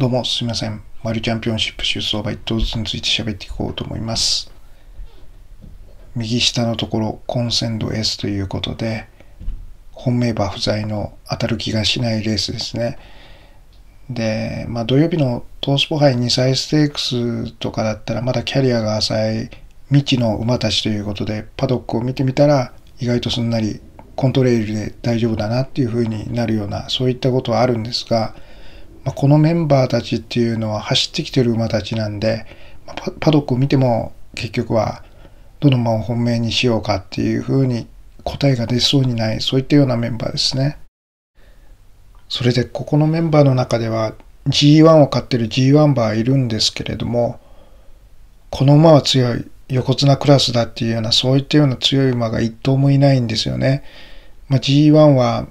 どうもすいません。マルチャンピオンシップ出走馬1トずつについて喋っていこうと思います。右下のところ、コンセンド S ということで、本命馬不在の当たる気がしないレースですね。で、まあ土曜日のトースポ杯2歳ステークスとかだったらまだキャリアが浅い未知の馬たちということで、パドックを見てみたら意外とすんなりコントレイルで大丈夫だなっていう風になるような、そういったことはあるんですが、まあ、このメンバーたちっていうのは走ってきてる馬たちなんで、まあ、パドックを見ても結局はどの馬を本命にしようかっていうふうに答えが出そうにないそういったようなメンバーですね。それでここのメンバーの中では G1 を買ってる G1 馬はいるんですけれどもこの馬は強い横綱クラスだっていうようなそういったような強い馬が一頭もいないんですよね。まあ、G1 は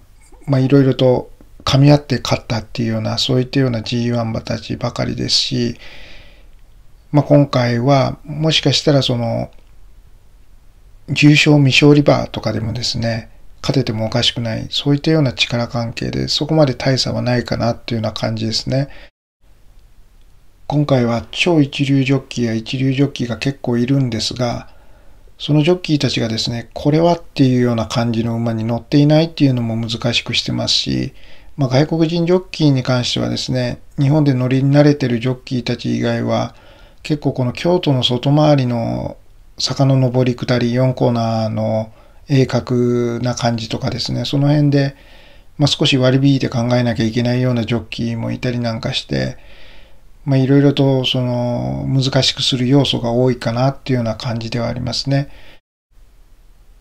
まいろいろと噛み合って勝ったっていうような、そういったような G1 馬たちばかりですし、まあ、今回はもしかしたらその、重賞未勝利バーとかでもですね、勝ててもおかしくない、そういったような力関係で、そこまで大差はないかなっていうような感じですね。今回は超一流ジョッキーや一流ジョッキーが結構いるんですが、そのジョッキーたちがですね、これはっていうような感じの馬に乗っていないっていうのも難しくしてますし、まあ、外国人ジョッキーに関してはですね、日本で乗り慣れてるジョッキーたち以外は、結構この京都の外回りの坂の上り下り4コーナーの鋭角な感じとかですね、その辺で、まあ、少し割り引いて考えなきゃいけないようなジョッキーもいたりなんかして、まいろいろとその難しくする要素が多いかなっていうような感じではありますね。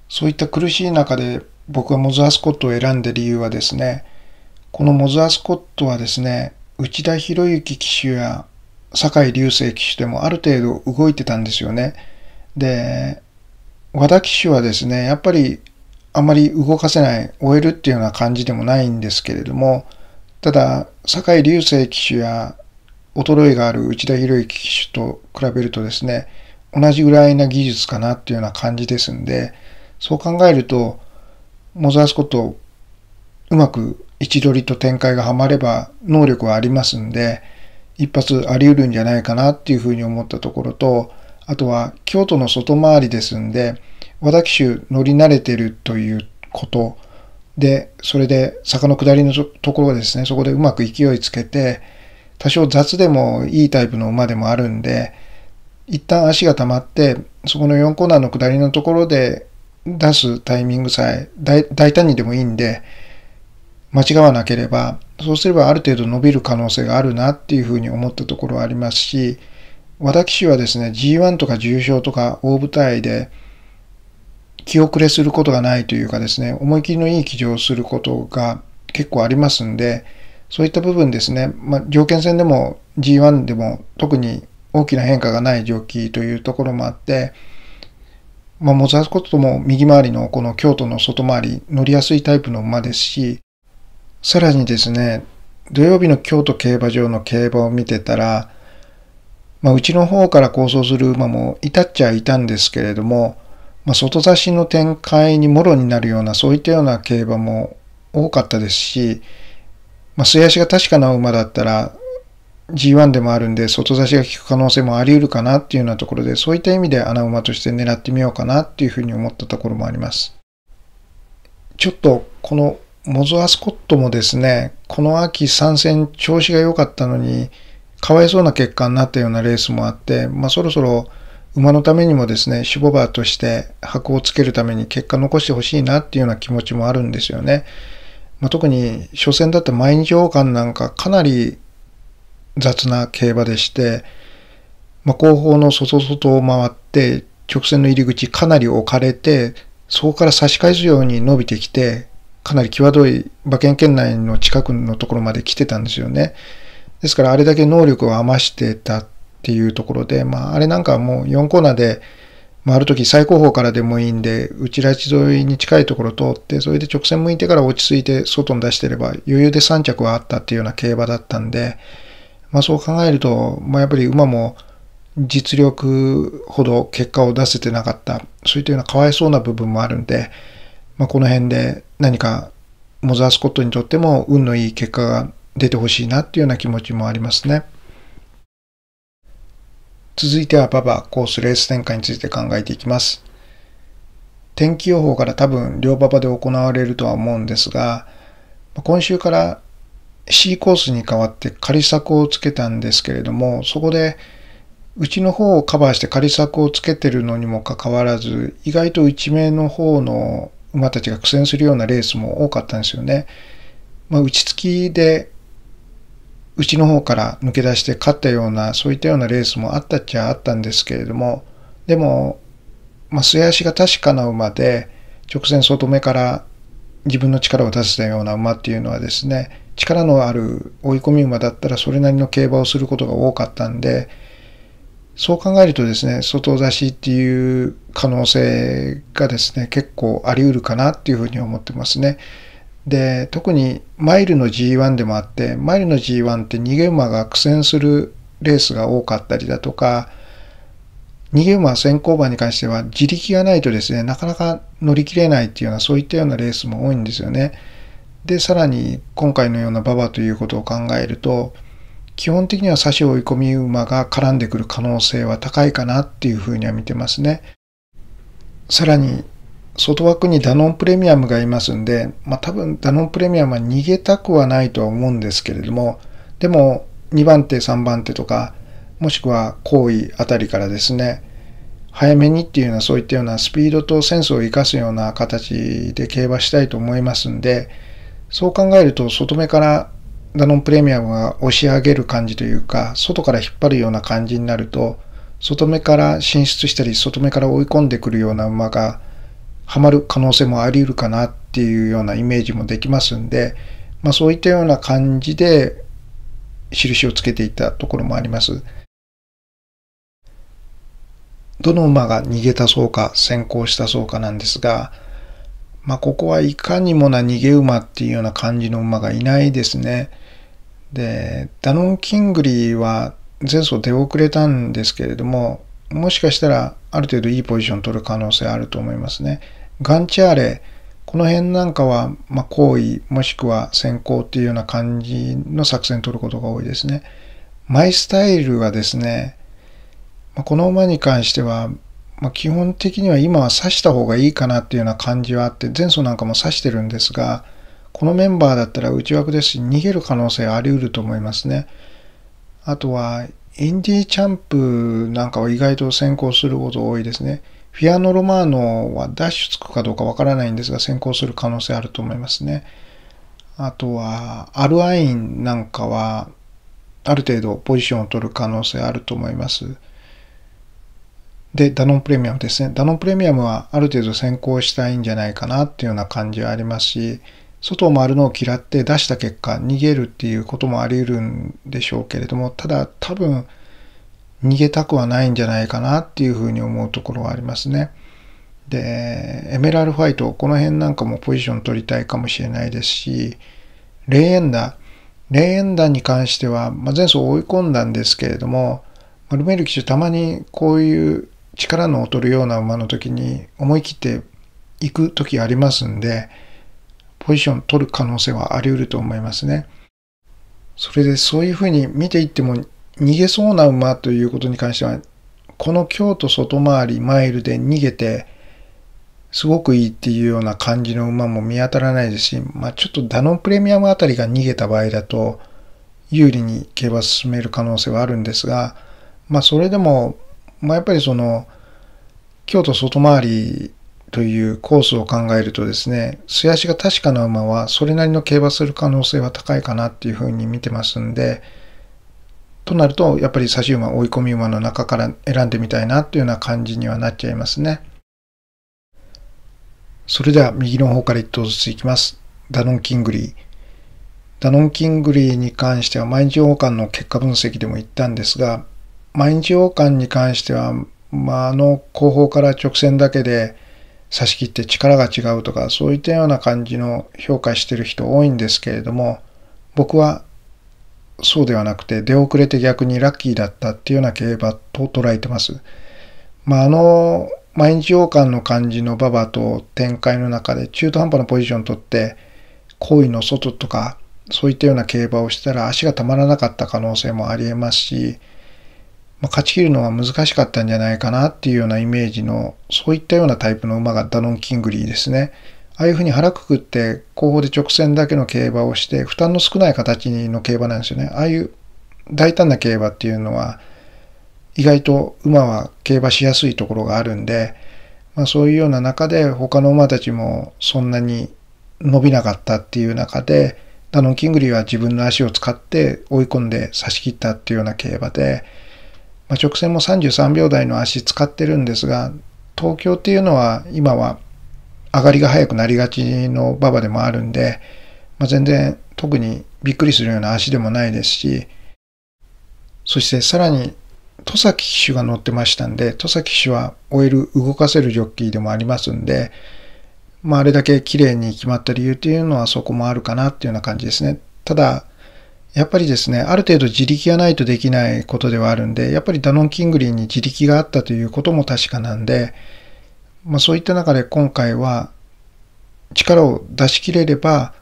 そういった苦しい中で僕はモズアスコットを選んだ理由はですね、このモザー・スコットはですね、内田博之騎手や酒井隆成騎手でもある程度動いてたんですよね。で、和田騎手はですね、やっぱりあまり動かせない、終えるっていうような感じでもないんですけれども、ただ、酒井隆成騎手や衰えがある内田博之騎手と比べるとですね、同じぐらいな技術かなっていうような感じですんで、そう考えると、モザースコットうまく位置取りと展開がはまれば能力はありますんで、一発あり得るんじゃないかなっていうふうに思ったところと、あとは京都の外回りですんで、和田騎手乗り慣れてるということ、で、それで坂の下りのところですね、そこでうまく勢いつけて、多少雑でもいいタイプの馬でもあるんで、一旦足が溜まって、そこの4コーナーの下りのところで出すタイミングさえ大胆にでもいいんで、間違わなければ、そうすればある程度伸びる可能性があるなっていうふうに思ったところはありますし、私はですね、G1 とか重症とか大舞台で気遅れすることがないというかですね、思い切りのいい騎乗することが結構ありますんで、そういった部分ですね、まあ、条件戦でも G1 でも特に大きな変化がないジョッキーというところもあって、まあ、モザースコとも右回りのこの京都の外回り乗りやすいタイプの馬ですし、さらにですね、土曜日の京都競馬場の競馬を見てたら、まあ、うちの方から構想する馬もいたっちゃいたんですけれども、まあ、外差しの展開にもろになるようなそういったような競馬も多かったですし、まあ、末足が確かな馬だったら G1 でもあるんで外差しが効く可能性もあり得るかなっていうようなところでそういった意味で穴馬として狙ってみようかなっていうふうに思ったところもあります。ちょっとこのモズ・アスコットもですね、この秋参戦調子が良かったのに、かわいそうな結果になったようなレースもあって、まあ、そろそろ馬のためにもですね、シュボバーとして箔をつけるために結果残してほしいなっていうような気持ちもあるんですよね。まあ、特に初戦だった毎日王冠なんかかなり雑な競馬でして、まあ、後方の外外を回って直線の入り口かなり置かれて、そこから差し返すように伸びてきて、かなり際どい馬券圏内の近くのところまで来てたんですよね。ですからあれだけ能力を余してたっていうところで、まああれなんかもう4コーナーで回るとき最高峰からでもいいんで、内ラチ沿いに近いところ通って、それで直線向いてから落ち着いて外に出してれば余裕で3着はあったっていうような競馬だったんで、まあそう考えると、まあやっぱり馬も実力ほど結果を出せてなかった、そういったようなかわいそうな部分もあるんで、まあこの辺で何かモザースコットにとっても運のいい結果が出てほしいなっていうような気持ちもありますね。続いてはババコースレース展開について考えていきます。天気予報から多分両馬場で行われるとは思うんですが、今週から C コースに代わって仮作をつけたんですけれども、そこでうちの方をカバーして仮作をつけてるのにもかかわらず、意外と内目の方の馬たちが苦戦するようなレースも多かったんですよね。まあ、打ちつきで、うちの方から抜け出して勝ったような、そういったようなレースもあったっちゃあったんですけれども、でも、まあ、末足が確かな馬で、直線外目から自分の力を出せたような馬っていうのはですね、力のある追い込み馬だったらそれなりの競馬をすることが多かったんで、そう考えるとですね、外出しっていう可能性がですね、結構あり得るかなっていうふうに思ってますね。で、特にマイルの G1 でもあって、マイルの G1 って逃げ馬が苦戦するレースが多かったりだとか、逃げ馬先行馬に関しては自力がないとですね、なかなか乗り切れないっていうような、そういったようなレースも多いんですよね。で、さらに今回のような馬場ということを考えると、基本的には差し追い込み馬が絡んでくる可能性は高いかなっていうふうには見てますね。さらに、外枠にダノンプレミアムがいますんで、まあ、多分ダノンプレミアムは逃げたくはないとは思うんですけれども、でも2番手、3番手とか、もしくは後位あたりからですね、早めにっていうようなそういったようなスピードとセンスを生かすような形で競馬したいと思いますんで、そう考えると外目からダノンプレミアムが押し上げる感じというか、外から引っ張るような感じになると、外目から進出したり、外目から追い込んでくるような馬が、はまる可能性もあり得るかなっていうようなイメージもできますんで、まあそういったような感じで、印をつけていたところもあります。どの馬が逃げたそうか、先行したそうかなんですが、まあ、ここはいかにもな逃げ馬っていうような感じの馬がいないですね。で、ダノン・キングリーは前走出遅れたんですけれども、もしかしたらある程度いいポジション取る可能性あると思いますね。ガンチャーレ、この辺なんかは、まあ、行為もしくは先行っていうような感じの作戦取ることが多いですね。マイスタイルはですね、まあ、この馬に関しては、まあ、基本的には今は刺した方がいいかなっていうような感じはあって、前走なんかも刺してるんですが、このメンバーだったら内枠ですし、逃げる可能性あり得ると思いますね。あとは、インディーチャンプなんかは意外と先行すること多いですね。フィアノ・ロマーノはダッシュつくかどうかわからないんですが、先行する可能性あると思いますね。あとは、アルアインなんかは、ある程度ポジションを取る可能性あると思います。で、ダノンプレミアムですね。ダノンプレミアムはある程度先行したいんじゃないかなっていうような感じはありますし、外を回るのを嫌って出した結果逃げるっていうこともあり得るんでしょうけれどもただ多分逃げたくはないんじゃないかなっていうふうに思うところはありますね。でエメラルファイトこの辺なんかもポジション取りたいかもしれないですしレイエンダーレイエンダーに関しては、まあ、前走追い込んだんですけれどもルメール騎手たまにこういう力の劣るような馬の時に思い切っていく時ありますんで。ポジション取る可能性はあり得ると思いますね。それでそういうふうに見ていっても逃げそうな馬ということに関しては、この京都外回りマイルで逃げて、すごくいいっていうような感じの馬も見当たらないですし、まあ、ちょっとダノンプレミアムあたりが逃げた場合だと、有利に競馬進める可能性はあるんですが、まあ、それでも、まあ、やっぱりその、京都外回りというコースを考えるとですね、素足が確かな馬はそれなりの競馬する可能性は高いかなっていうふうに見てますんで、となると、やっぱり差し馬、追い込み馬の中から選んでみたいなっていうような感じにはなっちゃいますね。それでは右の方から1頭ずついきます。ダノン・キングリー。ダノン・キングリーに関しては毎日王冠の結果分析でも言ったんですが、毎日王冠に関しては、まあ、あの後方から直線だけで、差し切って力が違うとかそういったような感じの評価してる人多いんですけれども僕はそうではなくて出遅れて逆にラッキーだったっていうような競馬と捉えてます。まあ、あの毎日王冠の感じの馬場と展開の中で中途半端なポジション取って行為の外とかそういったような競馬をしたら足がたまらなかった可能性もありえますしまあ、勝ち切るのは難しかったんじゃないかなっていうようなイメージの、そういったようなタイプの馬がダノン・キングリーですね。ああいうふうに腹くくって後方で直線だけの競馬をして負担の少ない形の競馬なんですよね。ああいう大胆な競馬っていうのは意外と馬は競馬しやすいところがあるんで、まあ、そういうような中で他の馬たちもそんなに伸びなかったっていう中でダノン・キングリーは自分の足を使って追い込んで差し切ったっていうような競馬で、まあ、直線も33秒台の足使ってるんですが、東京っていうのは今は上がりが早くなりがちの馬場でもあるんで、まあ、全然特にびっくりするような足でもないですし、そしてさらに戸崎騎手が乗ってましたんで、戸崎騎手は終える動かせるジョッキーでもありますんで、まあ、あれだけ綺麗に決まった理由っていうのはそこもあるかなっていうような感じですね。ただ、やっぱりですね、ある程度自力がないとできないことではあるんで、やっぱりダノン・キングリーに自力があったということも確かなんで、まあ、そういった中で今回は力を出し切れれば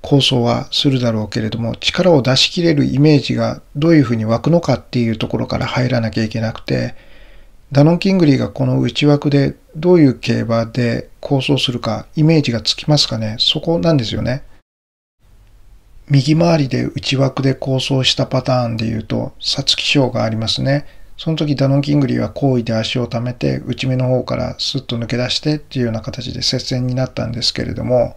構想はするだろうけれども力を出し切れるイメージがどういうふうに湧くのかっていうところから入らなきゃいけなくてダノン・キングリーがこの内枠でどういう競馬で構想するかイメージがつきますかねそこなんですよね。右回りで内枠で構想したパターンで言うと、皐月賞がありますね。その時ダノン・キングリーは好意で足を貯めて、内目の方からスッと抜け出してっていうような形で接戦になったんですけれども、ま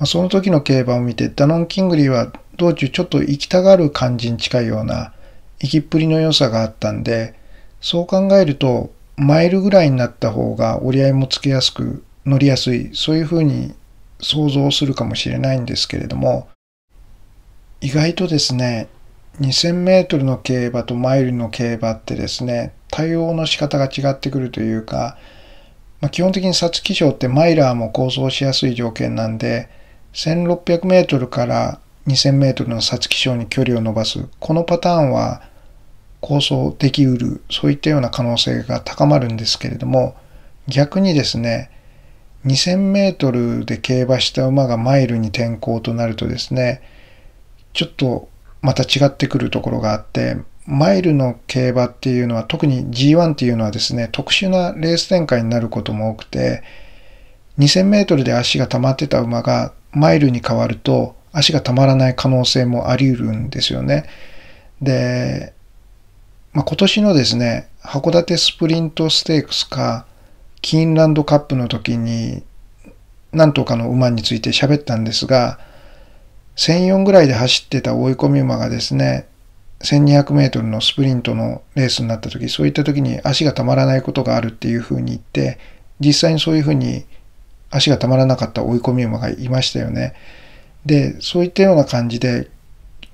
あ、その時の競馬を見て、ダノン・キングリーは道中ちょっと行きたがる感じに近いような、行きっぷりの良さがあったんで、そう考えると、マイルぐらいになった方が折り合いもつけやすく、乗りやすい、そういうふうに想像するかもしれないんですけれども、意外とですね、2000 m の競馬とマイルの競馬ってですね、対応の仕方が違ってくるというか、まあ、基本的に皐月賞ってマイラーも構想しやすい条件なんで、1600 m から2000 m の皐月賞に距離を伸ばす、このパターンは構想できうる、そういったような可能性が高まるんですけれども、逆にですね、2000 m で競馬した馬がマイルに転向となるとですね、ちょっとまた違ってくるところがあって、マイルの競馬っていうのは特に G1 っていうのはですね、特殊なレース展開になることも多くて、2000メートルで足が溜まってた馬がマイルに変わると足が溜まらない可能性もあり得るんですよね。で、まあ、今年のですね、函館スプリントステークスか、キーンランドカップの時に何とかの馬について喋ったんですが、1004ぐらいで走ってた追い込み馬がですね、1200メートルのスプリントのレースになった時、そういった時に足がたまらないことがあるっていうふうに言って、実際にそういうふうに足がたまらなかった追い込み馬がいましたよね。で、そういったような感じで、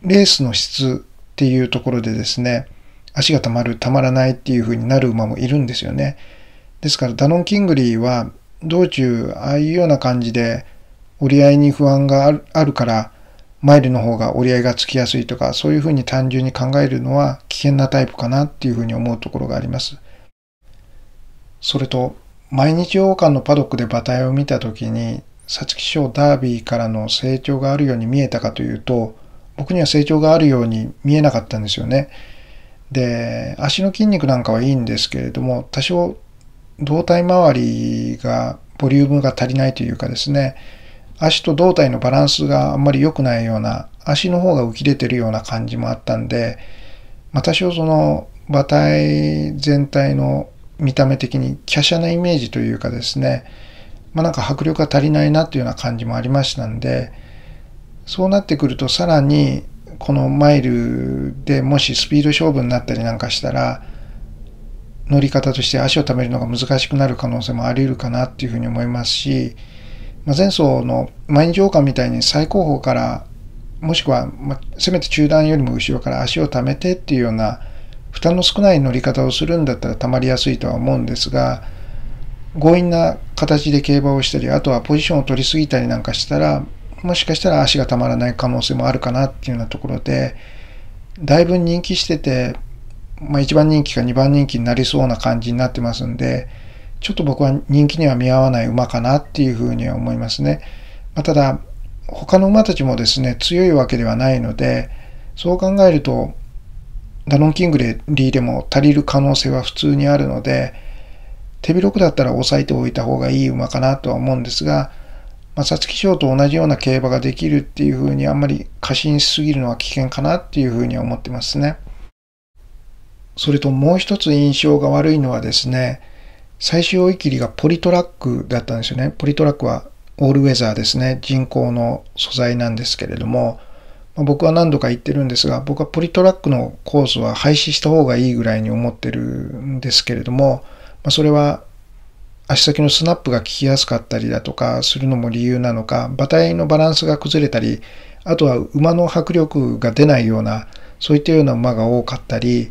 レースの質っていうところでですね、足がたまる、たまらないっていう風になる馬もいるんですよね。ですから、ダノン・キングリーは、道中、ああいうような感じで、折り合いに不安があるから、マイルの方が折り合いがつきやすいとか、そういうふうに単純に考えるのは危険なタイプかなっていうふうに思うところがあります。それと、毎日王冠のパドックで馬体を見たときに、皐月賞ダービーからの成長があるように見えたかというと、僕には成長があるように見えなかったんですよね。で、足の筋肉なんかはいいんですけれども、多少胴体周りがボリュームが足りないというかですね、足と胴体のバランスがあんまり良くないような、足の方が浮き出てるような感じもあったんで、まあ、多少その馬体全体の見た目的に華奢なイメージというかですね、まあ、なんか迫力が足りないなというような感じもありましたんで、そうなってくるとさらにこのマイルでもしスピード勝負になったりなんかしたら、乗り方として足をためるのが難しくなる可能性もあり得るかなっていうふうに思いますし、まあ、前走の毎日王冠みたいに最後方からもしくは、まあ、せめて中段よりも後ろから足をためてっていうような負担の少ない乗り方をするんだったらたまりやすいとは思うんですが強引な形で競馬をしたりあとはポジションを取りすぎたりなんかしたらもしかしたら足がたまらない可能性もあるかなっていうようなところでだいぶ人気してて、まあ、1番人気か2番人気になりそうな感じになってますんでちょっと僕は人気には見合わない馬かなっていうふうには思いますね。まあ、ただ、他の馬たちもですね、強いわけではないので、そう考えると、ダノンキングレリーでも足りる可能性は普通にあるので、手広くだったら抑えておいた方がいい馬かなとは思うんですが、まあ、皐月賞と同じような競馬ができるっていうふうにあんまり過信しすぎるのは危険かなっていうふうには思ってますね。それともう一つ印象が悪いのはですね、最終追い切りがポリトラックだったんですよね。ポリトラックはオールウェザーですね。人工の素材なんですけれども、まあ、僕は何度か言ってるんですが、僕はポリトラックのコースは廃止した方がいいぐらいに思ってるんですけれども、まあ、それは足先のスナップが効きやすかったりだとかするのも理由なのか、馬体のバランスが崩れたり、あとは馬の迫力が出ないような、そういったような馬が多かったり、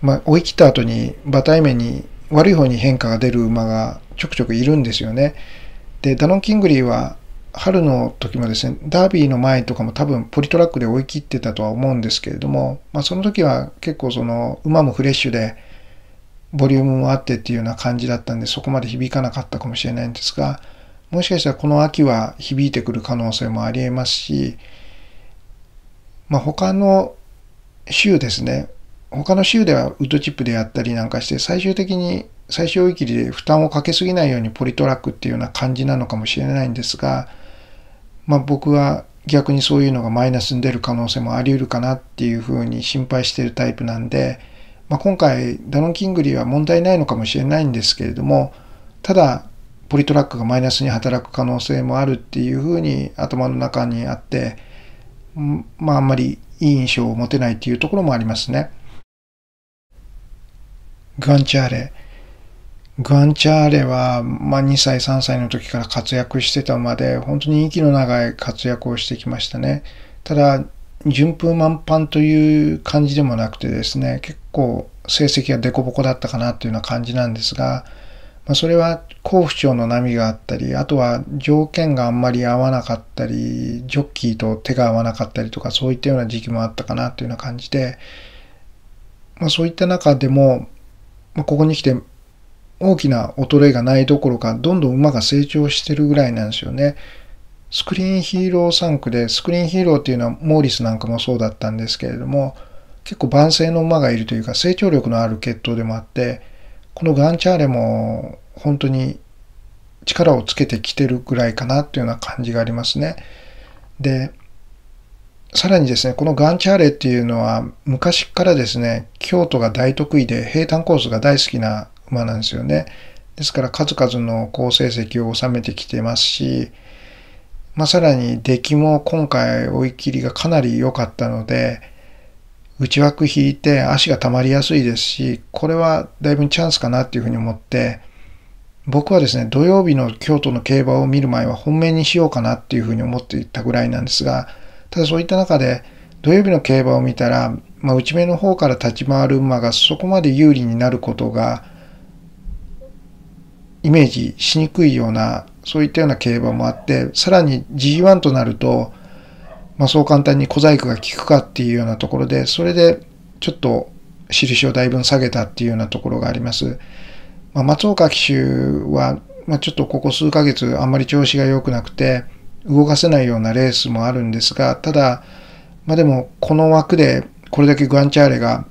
まあ、追い切った後に馬体面に悪い方に変化が出る馬がちょくちょくいるんですよね。で、ダノン・キングリーは春の時もですね、ダービーの前とかも多分ポリトラックで追い切ってたとは思うんですけれども、まあ、その時は結構その馬もフレッシュで、ボリュームもあってっていうような感じだったんで、そこまで響かなかったかもしれないんですが、もしかしたらこの秋は響いてくる可能性もありえますし、まあ、他の州ですね、他の州ではウッドチップでやったりなんかして、最終的に最小域で負担をかけすぎないようにポリトラックっていうような感じなのかもしれないんですが、まあ、僕は逆にそういうのがマイナスに出る可能性もあり得るかなっていうふうに心配してるタイプなんで、まあ、今回ダノン・キングリーは問題ないのかもしれないんですけれどもただポリトラックがマイナスに働く可能性もあるっていうふうに頭の中にあってまああんまりいい印象を持てないっていうところもありますね。グアンチャーレ。グアンチャーレは、まあ、2歳、3歳の時から活躍してたまで、本当に息の長い活躍をしてきましたね。ただ、順風満帆という感じでもなくてですね、結構成績は凸凹だったかなというような感じなんですが、まあ、それは好不調の波があったり、あとは条件があんまり合わなかったり、ジョッキーと手が合わなかったりとか、そういったような時期もあったかなというような感じで、まあ、そういった中でも、まあ、ここに来て大きな衰えがないどころか、どんどん馬が成長してるぐらいなんですよね。スクリーンヒーロー3区で、スクリーンヒーローっていうのはモーリスなんかもそうだったんですけれども、結構万世の馬がいるというか成長力のある血統でもあって、このガンチャーレも本当に力をつけてきてるぐらいかなっていうような感じがありますね。で、さらにですね、このガンチャーレっていうのは昔からですね、京都が大得意で平坦コースが大好きな馬なんですよね。ですから数々の好成績を収めてきてますし、まあ、さらに出来も今回追い切りがかなり良かったので、内枠引いて足が溜まりやすいですし、これはだいぶチャンスかなっていうふうに思って、僕はですね、土曜日の京都の競馬を見る前は本命にしようかなっていうふうに思っていたぐらいなんですが、ただそういった中で、土曜日の競馬を見たら、まあ、内目の方から立ち回る馬がそこまで有利になることが、イメージしにくいような、そういったような競馬もあって、さらに G1 となると、まあ、そう簡単に小細工が効くかっていうようなところで、それでちょっと印をだいぶ下げたっていうようなところがあります。まあ、松岡騎手は、まあ、ちょっとここ数ヶ月あんまり調子が良くなくて、動かせないようなレースもあるんですが、ただ、まあでも、この枠でこれだけグアンチャーレが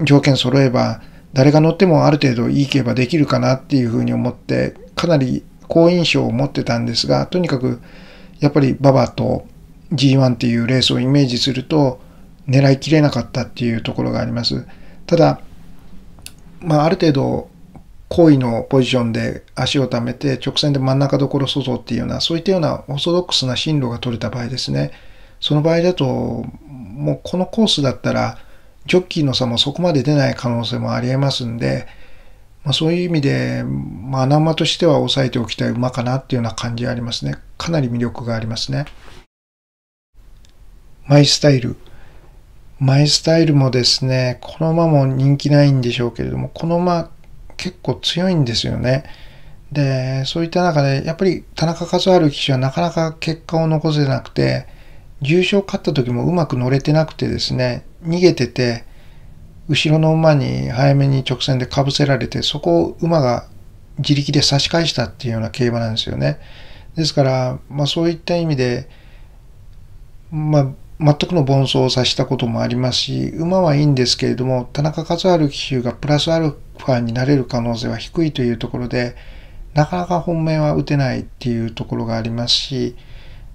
条件揃えば、誰が乗ってもある程度いい競馬できるかなっていうふうに思って、かなり好印象を持ってたんですが、とにかく、やっぱり馬場と G1 っていうレースをイメージすると、狙いきれなかったっていうところがあります。ただ、まあ、ある程度後位のポジションで足を貯めて直線で真ん中どころ外っていうようなそういったようなオーソドックスな進路が取れた場合ですねその場合だともうこのコースだったらジョッキーの差もそこまで出ない可能性もありえますんで、まあ、そういう意味で、まあ、穴馬としては抑えておきたい馬かなっていうような感じがありますねかなり魅力がありますねマイスタイルマイスタイルもですねこの馬も人気ないんでしょうけれどもこの馬結構強いんですよね。で、そういった中で、やっぱり田中和春騎手はなかなか結果を残せなくて、重賞勝った時もうまく乗れてなくてですね、逃げてて、後ろの馬に早めに直線でかぶせられて、そこを馬が自力で差し返したっていうような競馬なんですよね。ですから、まあそういった意味で、まあ、全くの凡走をさせたこともありますし、馬はいいんですけれども、田中一春騎手がプラスアル不安になれる可能性は低いというところで、なかなか本命は打てないっていうところがありますし、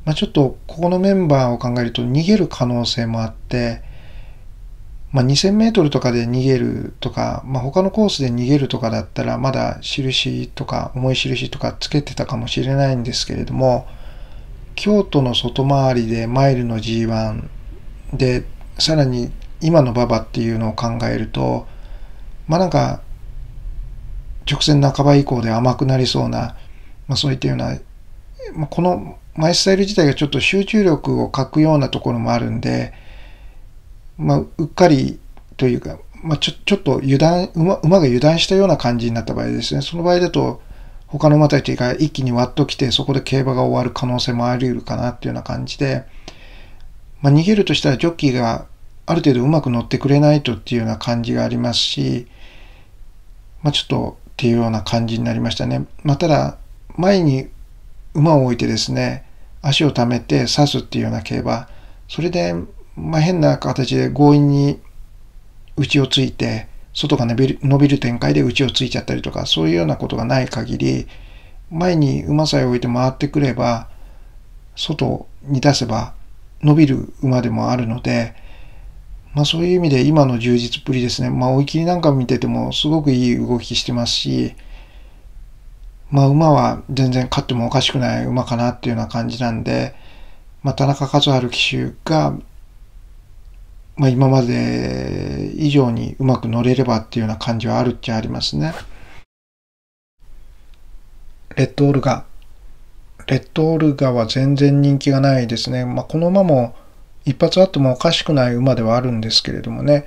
まあ、ちょっとここのメンバーを考えると逃げる可能性もあって、まあ、2000メートルとかで逃げるとか、まあ、他のコースで逃げるとかだったらまだ印とか重い印とかつけてたかもしれないんですけれども京都の外回りでマイルの G1 でさらに今の馬場っていうのを考えるとまあなんか直線半ば以降で甘くなりそうな、まあ、そういったような、まあ、このマイスタイル自体がちょっと集中力を欠くようなところもあるんで、まあ、うっかりというか、まあ、ちょちょっと油断馬、馬が油断したような感じになった場合ですね、その場合だと、他の馬たちが一気に割っときて、そこで競馬が終わる可能性もあり得るかなっていうような感じで、まあ、逃げるとしたらジョッキーがある程度うまく乗ってくれないとっていうような感じがありますし、まあ、ちょっとっていうような感じになりましたね。まあ、ただ、前に馬を置いてですね、足を溜めて刺すっていうような競馬、それで、まあ、変な形で強引に内をついて、外が伸びる伸びる展開で内をついちゃったりとか、そういうようなことがない限り、前に馬さえ置いて回ってくれば、外に出せば伸びる馬でもあるので、まあ、そういう意味で今の充実っぷりですね、まあ、追い切りなんか見ててもすごくいい動きしてますし、まあ、馬は全然勝ってもおかしくない馬かなっていうような感じなんで、まあ、田中和春騎手が、まあ、今まで以上にうまく乗れればっていうような感じはあるっちゃありますね。レッドオルガ。レッドオルガは全然人気がないですね。まあ、この馬も一発あってもおかしくない馬ではあるんですけれどもね、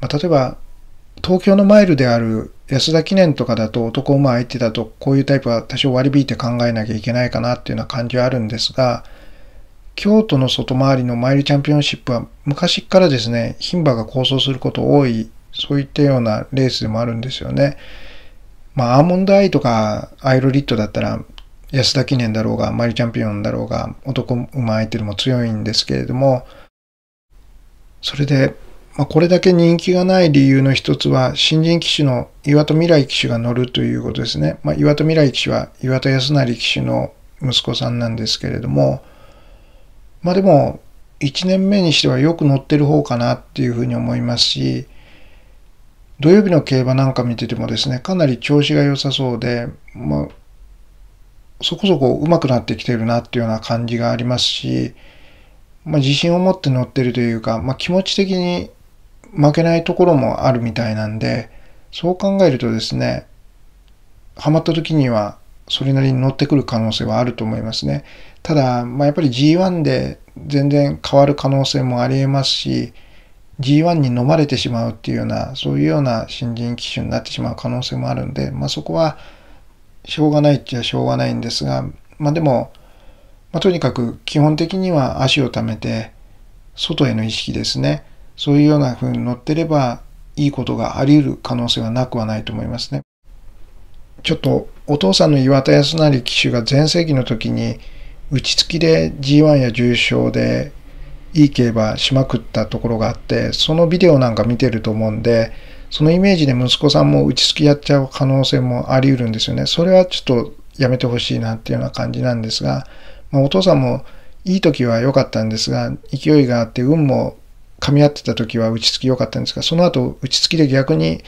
まあ、例えば東京のマイルである安田記念とかだと男馬相手だとこういうタイプは多少割り引いて考えなきゃいけないかなっていうような感じはあるんですが、京都の外回りのマイルチャンピオンシップは昔からですね、牝馬が構想すること多い、そういったようなレースでもあるんですよね。まあ、アーモンドアイとかアイロリッドだったら安田記念だろうが、マリチャンピオンだろうが、男馬相手でも強いんですけれども、それで、まあ、これだけ人気がない理由の一つは、新人騎手の岩戸未来騎手が乗るということですね。まあ、岩戸未来騎手は岩戸康成騎手の息子さんなんですけれども、まあでも、1年目にしてはよく乗ってる方かなっていうふうに思いますし、土曜日の競馬なんか見ててもですね、かなり調子が良さそうで、まあ、そこそこ上手くなってきてるなっていうような感じがありますし、まあ、自信を持って乗ってるというか、まあ、気持ち的に負けないところもあるみたいなんでそう考えるとですねハマった時にはそれなりに乗ってくる可能性はあると思いますねただ、まあ、やっぱり G1 で全然変わる可能性もありえますし G1 に飲まれてしまうっていうようなそういうような新人機種になってしまう可能性もあるんで、まあ、そこはしょうがないっちゃしょうがないんですが、まあでも、まあ、とにかく基本的には足をためて、外への意識ですね。そういうような風に乗ってれば、いいことがあり得る可能性はなくはないと思いますね。ちょっとお父さんの岩田康成騎手が全盛期の時に打ち付きで G1 や重賞でいい競馬しまくったところがあってそのビデオなんか見てると思うんでそのイメージで息子さんも打ち付きやっちゃう可能性もあり得るんですよね。それはちょっとやめてほしいなっていうような感じなんですが、まあ、お父さんもいい時は良かったんですが、勢いがあって運も噛み合ってた時は打ち付き良かったんですが、その後打ち付きで逆に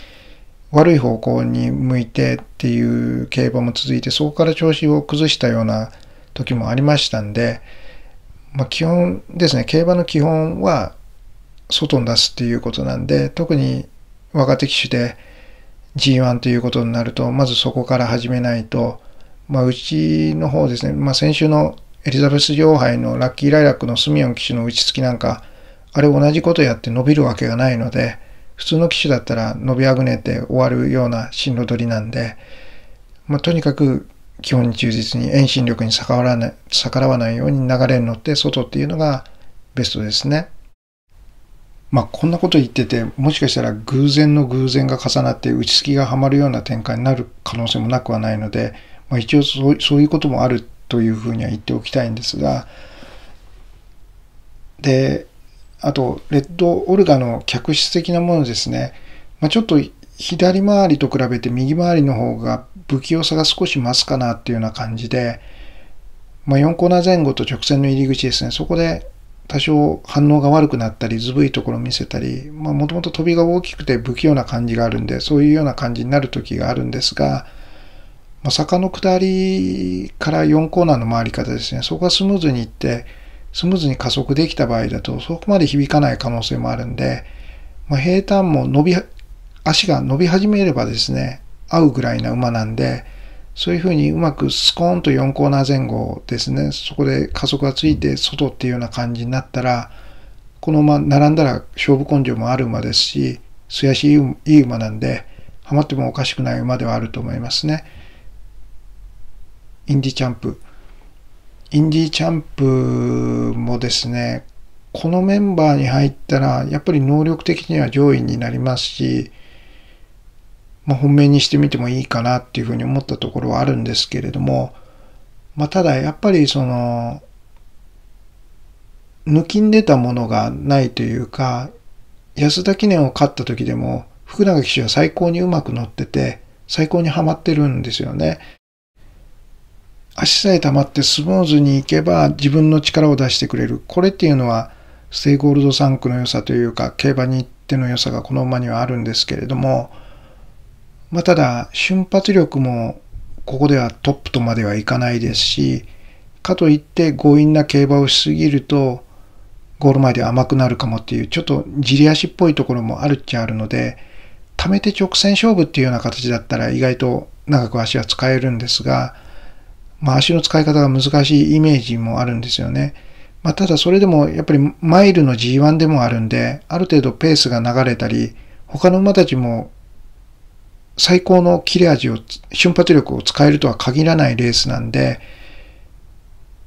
悪い方向に向いてっていう競馬も続いて、そこから調子を崩したような時もありましたんで、まあ、基本ですね、競馬の基本は外に出すっていうことなんで、特に若手機種で G1 ということになると、まずそこから始めないと、まあ、うちの方ですね、まあ、先週のエリザベス女王杯のラッキーライラックのスミヨン機種の打ち付きなんか、あれ同じことやって伸びるわけがないので、普通の機種だったら伸びあぐねて終わるような進路取りなんで、まあ、とにかく基本に忠実に遠心力に逆らわない逆らわないように流れに乗って外っていうのがベストですね。まあ、こんなこと言ってて、もしかしたら偶然の偶然が重なって打ち付きがはまるような展開になる可能性もなくはないので、まあ、一応そうそういうこともあるというふうには言っておきたいんですが、で、あと、レッドオルガの客室的なものですね。まあ、ちょっと左回りと比べて右回りの方が不器用さが少し増すかなっていうような感じで、まあ、4コーナー前後と直線の入り口ですね。そこで多少反応が悪くなったり、ずぶいところを見せたり、まあもともと飛びが大きくて不器用な感じがあるんで、そういうような感じになる時があるんですが、まあ、坂の下りから4コーナーの回り方ですね、そこがスムーズにいって、スムーズに加速できた場合だと、そこまで響かない可能性もあるんで、まあ、平坦も伸び、足が伸び始めればですね、合うぐらいな馬なんで、そういうふうにうまくスコーンと4コーナー前後ですね、そこで加速がついて外っていうような感じになったら、この馬並んだら勝負根性もある馬ですし、素やしいい馬なんで、ハマってもおかしくない馬ではあると思いますね。インディチャンプ。インディチャンプもですね、このメンバーに入ったら、やっぱり能力的には上位になりますし、まあ、本命にしてみてもいいかなっていうふうに思ったところはあるんですけれども、まあ、ただやっぱりその抜きんでたものがないというか安田記念を勝った時でも福永騎手は最高にうまく乗ってて最高にはまってるんですよね。足さえ溜まってスムーズにいけば自分の力を出してくれる。これっていうのはステイゴールドサンクの良さというか競馬に行っての良さがこの馬にはあるんですけれども、まあ、ただ瞬発力もここではトップとまではいかないですしかといって強引な競馬をしすぎるとゴール前で甘くなるかもっていうちょっとじり足っぽいところもあるっちゃあるので溜めて直線勝負っていうような形だったら意外と長く足は使えるんですが、まあ、足の使い方が難しいイメージもあるんですよね。まあ、ただそれでもやっぱりマイルの G1 でもあるんで、ある程度ペースが流れたり、他の馬たちも最高の切れ味を、瞬発力を使えるとは限らないレースなんで、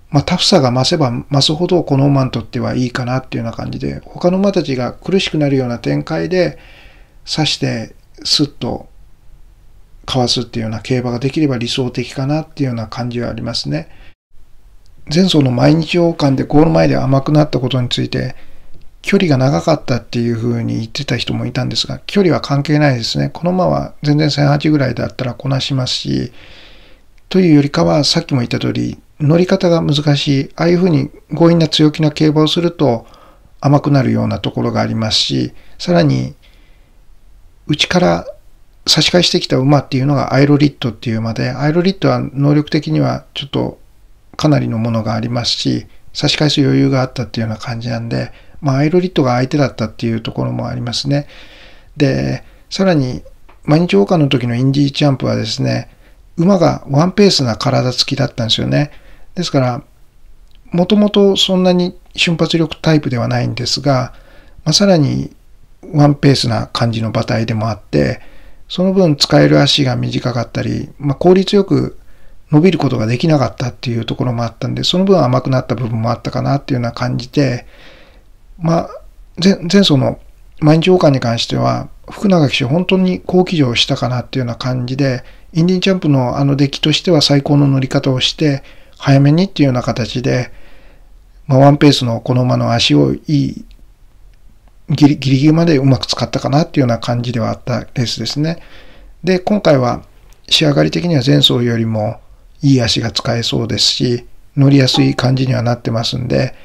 まあ、タフさが増せば増すほどこの馬にとってはいいかなっていうような感じで、他の馬たちが苦しくなるような展開で、刺してスッとかわすっていうような競馬ができれば理想的かなっていうような感じはありますね。前走の毎日王冠でゴール前で甘くなったことについて、距離が長かったっていうふうに言ってた人もいたんですが、距離は関係ないですね。この馬は全然1008ぐらいだったらこなしますし、というよりかはさっきも言った通り、乗り方が難しい。ああいうふうに強引な強気な競馬をすると甘くなるようなところがありますし、さらに、内から差し返してきた馬っていうのがアイロリットっていう馬で、アイロリットは能力的にはちょっとかなりのものがありますし、差し返す余裕があったっていうような感じなんで、まあ、アイロリットが相手だったっていうところもありますね。で、さらに、毎日王冠の時のインディージャンプはですね、馬がワンペースな体つきだったんですよね。ですから、もともとそんなに瞬発力タイプではないんですが、まあ、さらにワンペースな感じの馬体でもあって、その分使える足が短かったり、まあ、効率よく伸びることができなかったっていうところもあったんで、その分甘くなった部分もあったかなっていうような感じで、まあ、前走の毎日王冠に関しては、福永騎手、本当に好騎乗したかなっていうような感じで、インディンチャンプのあのデッキとしては最高の乗り方をして、早めにっていうような形で、まあ、ワンペースのこの馬の足をいいギリギリまでうまく使ったかなっていうような感じではあったレースですね。で、今回は仕上がり的には前走よりもいい足が使えそうですし、乗りやすい感じにはなってますんで、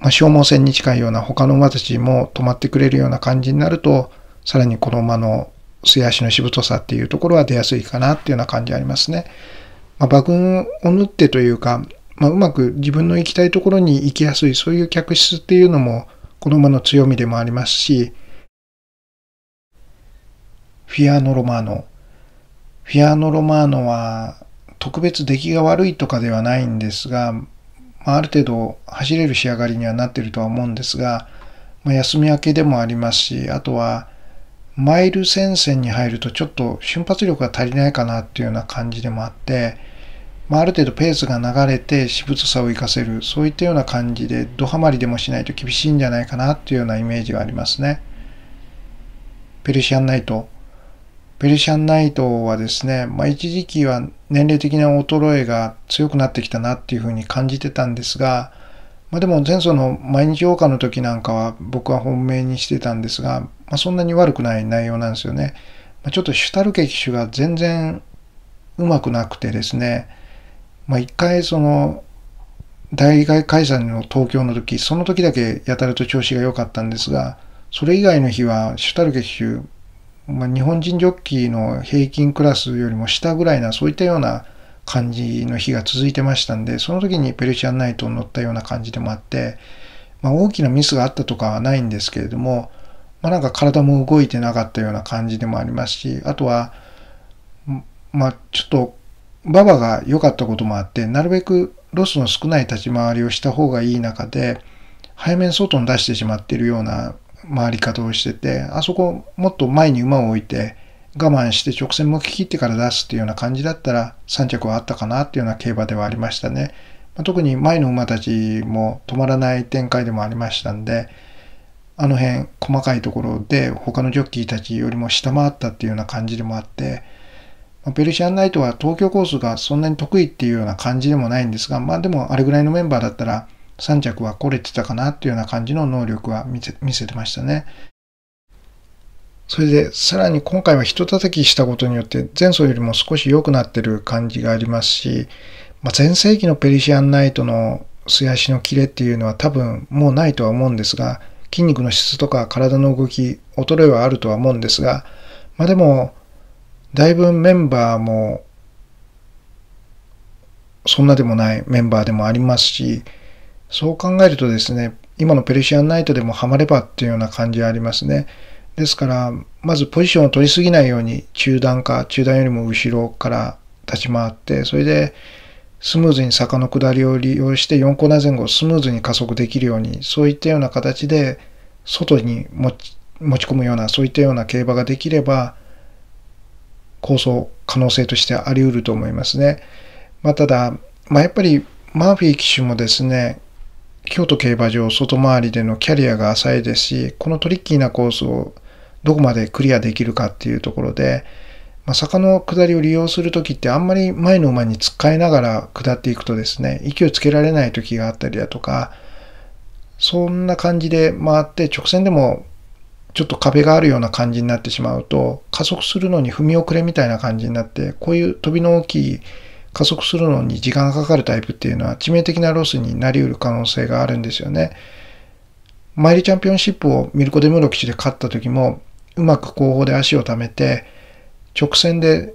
まあ、消耗戦に近いような他の馬たちも止まってくれるような感じになると、さらにこの馬の素足のしぶとさっていうところは出やすいかなっていうような感じありますね。まあ、馬群を縫ってというか、まあ、うまく自分の行きたいところに行きやすい、そういう客室っていうのも、この馬の強みでもありますし、フィアーノ・ロマーノ。フィアーノ・ロマーノは、特別出来が悪いとかではないんですが、まあ、ある程度走れる仕上がりにはなってるとは思うんですが、まあ、休み明けでもありますし、あとは、マイル戦線に入るとちょっと瞬発力が足りないかなっていうような感じでもあって、まあ、ある程度ペースが流れてしぶつさを活かせる、そういったような感じで、ドハマりでもしないと厳しいんじゃないかなっていうようなイメージがありますね。ペルシアンナイト、ペルシャンナイトはですね、まあ、一時期は年齢的な衰えが強くなってきたなっていうふうに感じてたんですが、まあ、でも前奏の毎日王家の時なんかは僕は本命にしてたんですが、まあ、そんなに悪くない内容なんですよね。まあ、ちょっとシュタルケ騎手が全然うまくなくてですね、まあ、一回その大会開催の東京の時、その時だけやたらと調子が良かったんですが、それ以外の日はシュタルケ騎手まあ、日本人ジョッキーの平均クラスよりも下ぐらいな、そういったような感じの日が続いてましたんで、その時にペルシアンナイトを乗ったような感じでもあって、まあ、大きなミスがあったとかはないんですけれども、まあ、なんか体も動いてなかったような感じでもありますし、あとは、まあ、ちょっと、馬場が良かったこともあって、なるべくロスの少ない立ち回りをした方がいい中で、背面外に出してしまっているような回り方をしてて、あそこもっと前に馬を置いて、我慢して直線も切ってから出すっていうような感じだったら3着はあったかなっていうような競馬ではありましたね。まあ、特に前の馬たちも止まらない展開でもありましたんで、あの辺細かいところで他のジョッキーたちよりも下回ったっていうような感じでもあって、まあ、ペルシアンナイトは東京コースがそんなに得意っていうような感じでもないんですが、まあでもあれぐらいのメンバーだったら3着は来れてたかなっていうような感じの能力は見せてましたね。それで、さらに今回は一叩きしたことによって、前走よりも少し良くなってる感じがありますし、まあ、前世紀のペリシアンナイトの素足のキレっていうのは多分もうないとは思うんですが、筋肉の質とか体の動き、衰えはあるとは思うんですが、まあでも、だいぶメンバーも、そんなでもないメンバーでもありますし、そう考えるとですね、今のペルシアンナイトでもハマればっていうような感じはありますね。ですから、まずポジションを取りすぎないように中段か、中段よりも後ろから立ち回って、それでスムーズに坂の下りを利用して4コーナー前後スムーズに加速できるように、そういったような形で外に持ち込むような、そういったような競馬ができれば、構想、可能性としてあり得ると思いますね。まあ、ただ、まあ、やっぱりマーフィー騎手もですね、京都競馬場外回りでのキャリアが浅いですし、このトリッキーなコースをどこまでクリアできるかっていうところで、まあ、坂の下りを利用するときってあんまり前の馬に突っかえながら下っていくとですね、息をつけられないときがあったりだとか、そんな感じで回って直線でもちょっと壁があるような感じになってしまうと、加速するのに踏み遅れみたいな感じになって、こういう飛びの大きい加速するのに時間がかかるタイプっていうのは致命的なロスになりうる可能性があるんですよね。マイルチャンピオンシップをミルコ・デムロ手で勝った時もうまく後方で足を貯めて直線で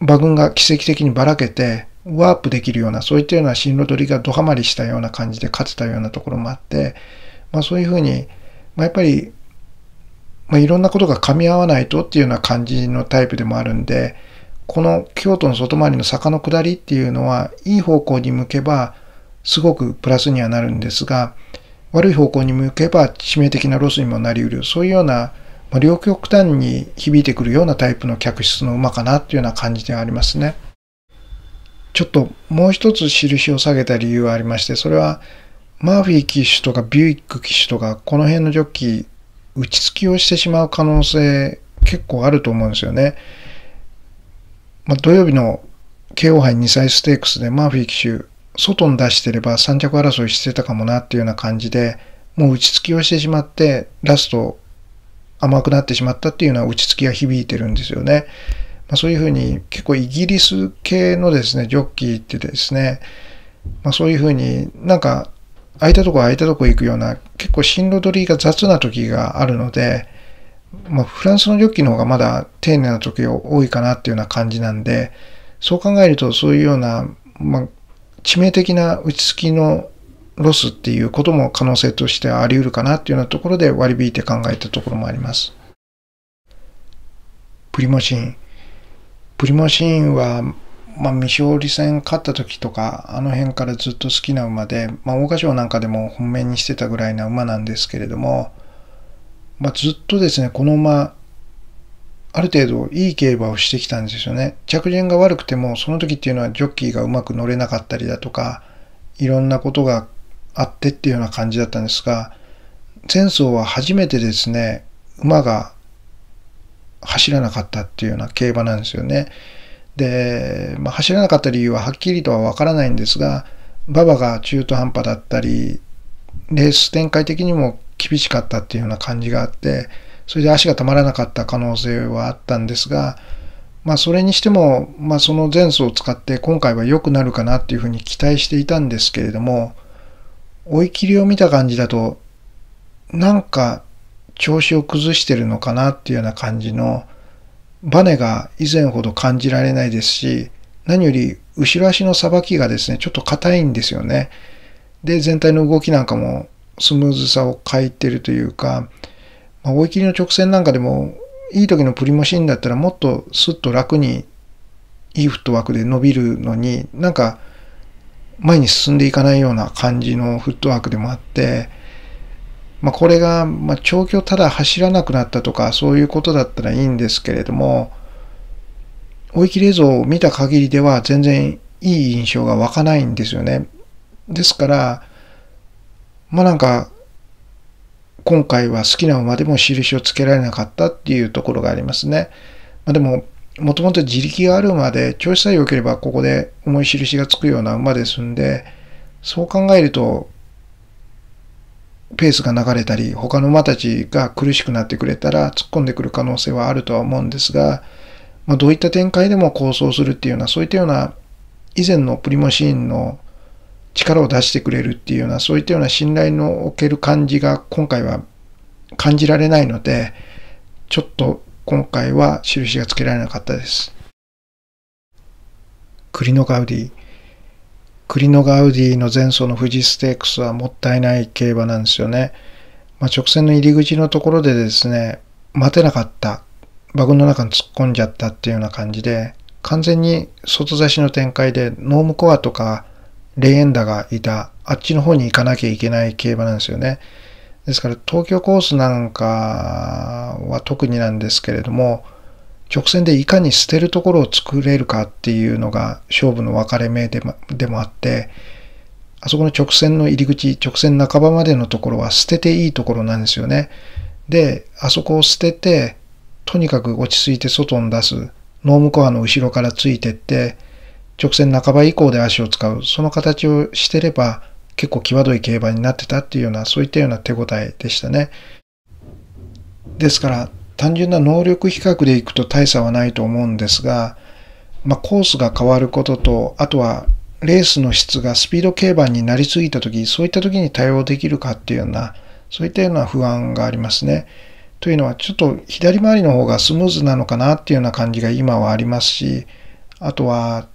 馬群が奇跡的にばらけてワープできるようなそういったような進路取りがドハマりしたような感じで勝てたようなところもあって、まあ、そういうふうに、まあ、やっぱり、まあ、いろんなことが噛み合わないとっていうような感じのタイプでもあるんで、この京都の外回りの坂の下りっていうのは、いい方向に向けば、すごくプラスにはなるんですが、悪い方向に向けば致命的なロスにもなりうる、そういうような、まあ、両極端に響いてくるようなタイプの客室の馬かなというような感じではありますね。ちょっともう一つ印を下げた理由はありまして、それはマーフィー騎手とかビューイック騎手とか、この辺のジョッキー、打ち付きをしてしまう可能性結構あると思うんですよね。まあ、土曜日の KO 杯2歳ステークスでマーフィー騎手、外に出してれば三着争いしてたかもなっていうような感じで、もう打ち付きをしてしまって、ラスト甘くなってしまったっていうような打ち付きが響いてるんですよね。まあ、そういうふうに結構イギリス系のですね、ジョッキーってですね、まあ、そういうふうになんか空いたとこ空いたとこ行くような結構進路取りが雑な時があるので、まあ、フランスのジョッキの方がまだ丁寧な時が多いかなっていうような感じなんで、そう考えるとそういうような、まあ、致命的な打ち付きのロスっていうことも可能性としてあり得るかなっていうようなところで割り引いて考えたところもあります。プリモシーン。プリモシーンは、まあ、未勝利戦勝った時とか、あの辺からずっと好きな馬で、まあ、桜花賞なんかでも本命にしてたぐらいな馬なんですけれども、まあ、ずっとですね、この馬、ある程度いい競馬をしてきたんですよね。着順が悪くても、その時っていうのはジョッキーがうまく乗れなかったりだとか、いろんなことがあってっていうような感じだったんですが、前走は初めてですね、馬が走らなかったっていうような競馬なんですよね。で、まあ、走らなかった理由ははっきりとはわからないんですが、馬場が中途半端だったり、レース展開的にも厳しかったっていうような感じがあって、それで足が止まらなかった可能性はあったんですが、まあそれにしても、まあその前走を使って今回は良くなるかなっていうふうに期待していたんですけれども、追い切りを見た感じだと、なんか調子を崩してるのかなっていうような感じの、バネが以前ほど感じられないですし、何より後ろ足のさばきがですね、ちょっと硬いんですよね。で、全体の動きなんかもスムーズさを欠いてるというか、まあ、追い切りの直線なんかでもいい時のプリモシーンだったらもっとスッと楽にいいフットワークで伸びるのになんか前に進んでいかないような感じのフットワークでもあって、まあ、これが、まあ、長距離ただ走らなくなったとかそういうことだったらいいんですけれども追い切り映像を見た限りでは全然いい印象が湧かないんですよね。ですから、まあなんか、今回は好きな馬でも印をつけられなかったっていうところがありますね。まあ、でも、もともと自力がある馬で、調子さえ良ければここで重い印がつくような馬ですんで、そう考えると、ペースが流れたり、他の馬たちが苦しくなってくれたら突っ込んでくる可能性はあるとは思うんですが、まあ、どういった展開でも構想するっていうような、そういったような以前のプリモシーンの力を出してくれるっていうような、そういったような信頼のおける感じが今回は感じられないので、ちょっと今回は印がつけられなかったです。栗のガウディ。栗のガウディの前走の富士ステークスはもったいない競馬なんですよね。まあ、直線の入り口のところでですね、待てなかった。バグの中に突っ込んじゃったっていうような感じで、完全に外差しの展開で、ノームコアとか、レーンダがいた、あっちの方に行かなきゃいけない競馬なんですよね。ですから東京コースなんかは特になんですけれども、直線でいかに捨てるところを作れるかっていうのが勝負の分かれ目でもでもあって、あそこの直線の入り口、直線半ばまでのところは捨てていいところなんですよね。で、あそこを捨てて、とにかく落ち着いて外に出す。ノームコアの後ろからついてって、直線半ば以降で足を使う、その形をしてれば結構際どい競馬になってたっていうような、そういったような手応えでしたね。ですから、単純な能力比較でいくと大差はないと思うんですが、まあ、コースが変わることと、あとはレースの質がスピード競馬になりすぎた時、そういった時に対応できるかっていうような、そういったような不安がありますね。というのは、ちょっと左回りの方がスムーズなのかなっていうような感じが今はありますし、あとは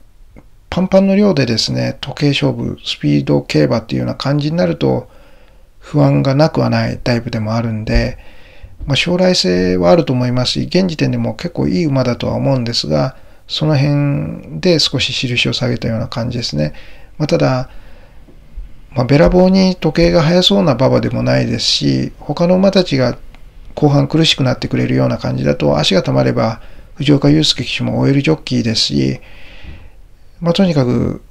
パンパンの量でですね、時計勝負、スピード競馬っていうような感じになると、不安がなくはないタイプでもあるんで、まあ、将来性はあると思いますし、現時点でも結構いい馬だとは思うんですが、その辺で少し印を下げたような感じですね。まあ、ただ、まあ、べらぼうに時計が速そうな馬場でもないですし、他の馬たちが後半苦しくなってくれるような感じだと、足が溜まれば、藤岡祐介騎手もオイルジョッキーですし、まあ、とにかく、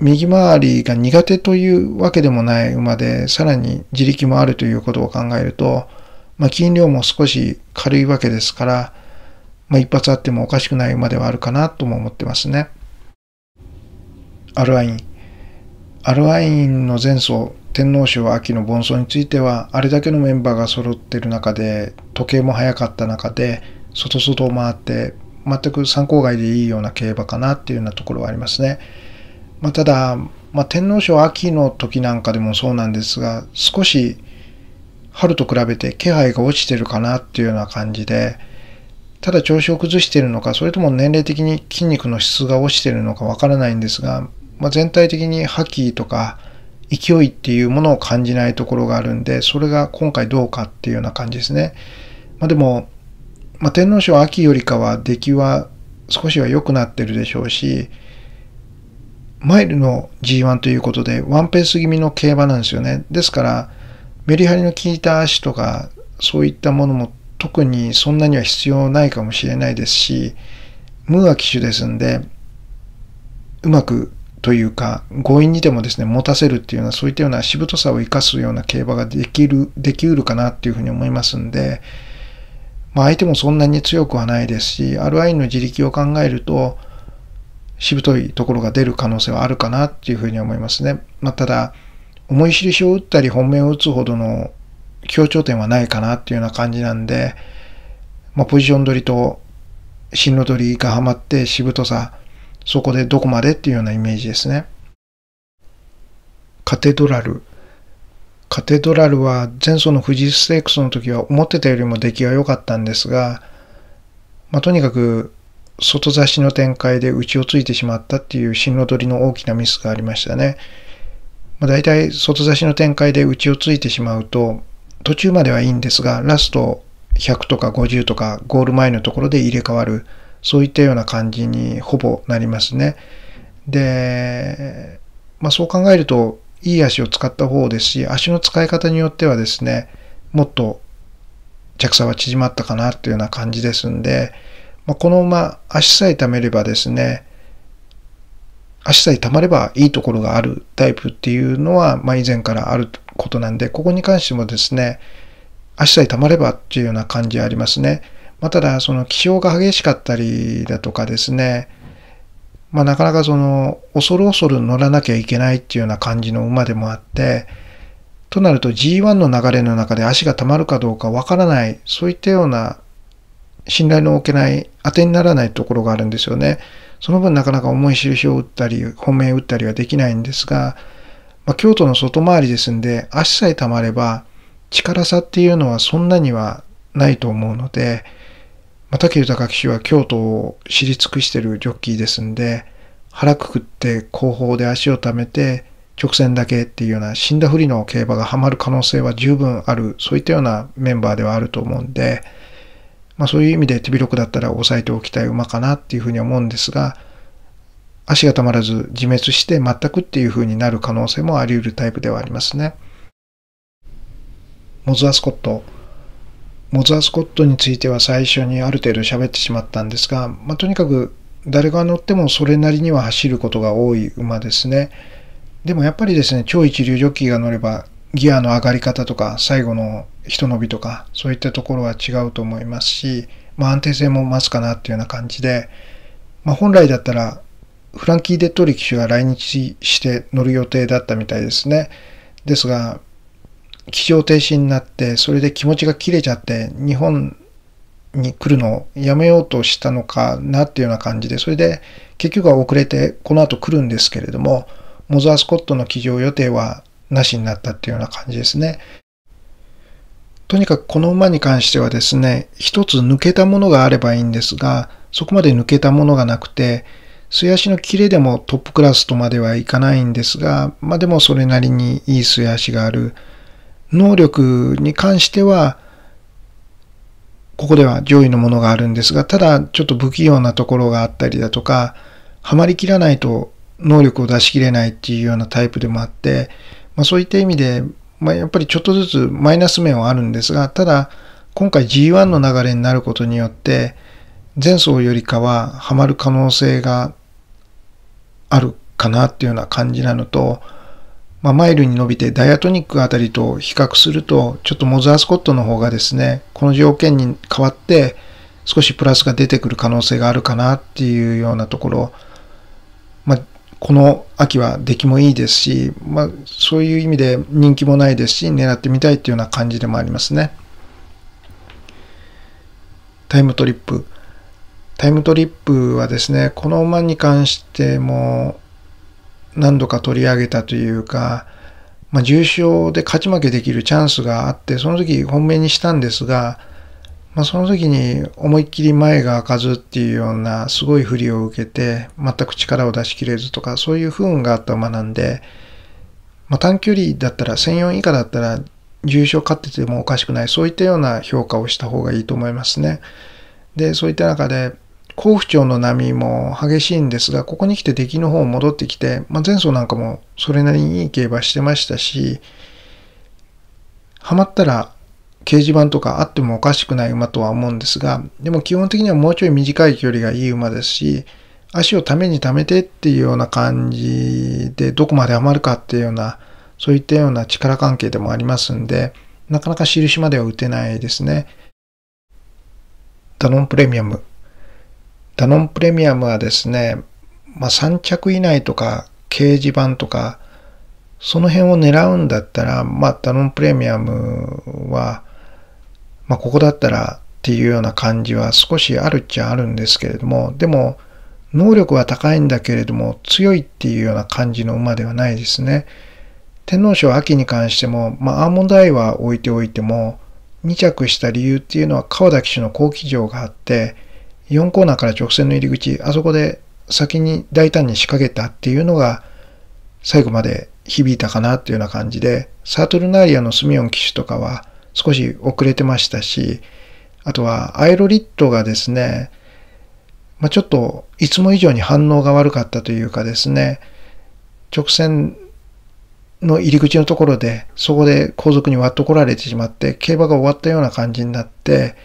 右回りが苦手というわけでもない馬で、さらに自力もあるということを考えると、まあ、筋量も少し軽いわけですから、まあ、一発あってもおかしくない馬ではあるかなとも思ってますね。アルワイン。アルワインの前走、天皇賞秋の盆走については、あれだけのメンバーが揃ってる中で、時計も早かった中で、外外を回って全く参考外でいいような競馬かなっていうようなところはありますね。まあ、ただ、まあ、天皇賞秋の時なんかでもそうなんですが、少し春と比べて気配が落ちてるかなっていうような感じで、ただ調子を崩しているのか、それとも年齢的に筋肉の質が落ちているのかわからないんですが、まあ、全体的に覇気とか勢いっていうものを感じないところがあるんで、それが今回どうかっていうような感じですね。まあ、でも、まあ、天皇賞秋よりかは出来は少しは良くなってるでしょうし、マイルの G1 ということで、ワンペース気味の競馬なんですよね。ですから、メリハリの効いた足とか、そういったものも特にそんなには必要ないかもしれないですし、ムーア機手ですんで、うまくというか、強引にでもですね、持たせるっていうような、そういったようなしぶとさを生かすような競馬ができる、できうるかなっていうふうに思いますんで、まあ、相手もそんなに強くはないですし、インの自力を考えると、しぶといところが出る可能性はあるかなっていうふうに思いますね。まあ、ただ、思い印を打ったり本命を打つほどの強調点はないかなっていうような感じなんで、まあ、ポジション取りと進路取りがはまってしぶとさ、そこでどこまでっていうようなイメージですね。カテドラル。カテドラルは前走の富士ステークスの時は思ってたよりも出来は良かったんですが、まあ、とにかく外差しの展開でちをついてしまったっていう進路取りの大きなミスがありましたね。まあ、大体外差しの展開でちをついてしまうと途中まではいいんですがラスト100とか50とかゴール前のところで入れ替わるそういったような感じにほぼなりますね。で、まあ、そう考えるといい足を使った方ですし、足の使い方によってはですね、もっと着差は縮まったかなというような感じですんで、まあ、このまま足さえ溜めればですね、足さえ溜まればいいところがあるタイプっていうのは、まあ、以前からあることなんで、ここに関してもですね、足さえ溜まればっていうような感じありますね。まあ、ただ、その気象が激しかったりだとかですね、まあ、なかなかその恐る恐る乗らなきゃいけないっていうような感じの馬でもあってとなると G1 の流れの中で足がたまるかどうかわからないそういったような信頼の置けない当てにならないところがあるんですよね。その分なかなか重い印を打ったり本命打ったりはできないんですが、まあ、京都の外回りですんで足さえたまれば力差っていうのはそんなにはないと思うので、ま竹豊騎手は京都を知り尽くしてるジョッキーですんで、腹くくって後方で足をためて、直線だけっていうような死んだふりの競馬がハマる可能性は十分ある、そういったようなメンバーではあると思うんで、まあそういう意味で手広くだったら抑えておきたい馬かなっていうふうに思うんですが、足がたまらず自滅して全くっていうふうになる可能性もあり得るタイプではありますね。モズアスコット。モザースコットについては最初にある程度喋ってしまったんですが、まあ、とにかく誰が乗ってもそれなりには走ることが多い馬ですね。でもやっぱりですね、超一流ジョッキーが乗ればギアの上がり方とか最後の人伸びとかそういったところは違うと思いますし、まあ、安定性も増すかなっていうような感じで、まあ、本来だったらフランキー・デッドリ騎が来日して乗る予定だったみたいですね。ですが、気象停止になって、それで気持ちが切れちゃって、日本に来るのをやめようとしたのかなっていうような感じで、それで結局は遅れて、この後来るんですけれども、モザー・スコットの起業予定はなしになったっていうような感じですね。とにかくこの馬に関してはですね、一つ抜けたものがあればいいんですが、そこまで抜けたものがなくて、素足のキレでもトップクラスとまではいかないんですが、まあでもそれなりにいい素足がある、能力に関しては、ここでは上位のものがあるんですが、ただちょっと不器用なところがあったりだとか、ハマりきらないと能力を出しきれないっていうようなタイプでもあって、まあ、そういった意味で、まあ、やっぱりちょっとずつマイナス面はあるんですが、ただ今回 G1 の流れになることによって、前走よりかはハマる可能性があるかなっていうような感じなのと、まあ、マイルに伸びてダイアトニックあたりと比較すると、ちょっとモザースコットの方がですね、この条件に変わって少しプラスが出てくる可能性があるかなっていうようなところ、まあ、この秋は出来もいいですし、まあ、そういう意味で人気もないですし、狙ってみたいっていうような感じでもありますね。タイムトリップ。タイムトリップはですね、この馬に関しても、何度か取り上げたというか、まあ、重賞で勝ち負けできるチャンスがあって、その時本命にしたんですが、まあ、その時に思いっきり前が開かずっていうようなすごい不利を受けて、全く力を出し切れずとか、そういう不運があった馬なんで、まあ、短距離だったら、1004以下だったら、重賞勝っててもおかしくない、そういったような評価をした方がいいと思いますね。で、そういった中で、甲府町の波も激しいんですが、ここに来て敵の方戻ってきて、まあ、前走なんかもそれなりにいい競馬してましたし、ハマったら掲示板とかあってもおかしくない馬とは思うんですが、でも基本的にはもうちょい短い距離がいい馬ですし、足をために溜めてっていうような感じで、どこまで余るかっていうような、そういったような力関係でもありますんで、なかなか印までは打てないですね。ダノンプレミアムダノンプレミアムはですね、まあ、3着以内とか掲示板とか、その辺を狙うんだったら、まあ、ダノンプレミアムは、まあ、ここだったらっていうような感じは少しあるっちゃあるんですけれども、でも、能力は高いんだけれども、強いっていうような感じの馬ではないですね。天皇賞秋に関しても、まあ、アーモンドアイは置いておいても、2着した理由っていうのは川田騎手の好騎乗があって、4コーナーから直線の入り口、あそこで先に大胆に仕掛けたっていうのが最後まで響いたかなっていうような感じで、サートルナーリアのスミオン騎手とかは少し遅れてましたし、あとはアイロリットがですね、まあ、ちょっといつも以上に反応が悪かったというかですね、直線の入り口のところで、そこで後続に割ってこられてしまって、競馬が終わったような感じになって、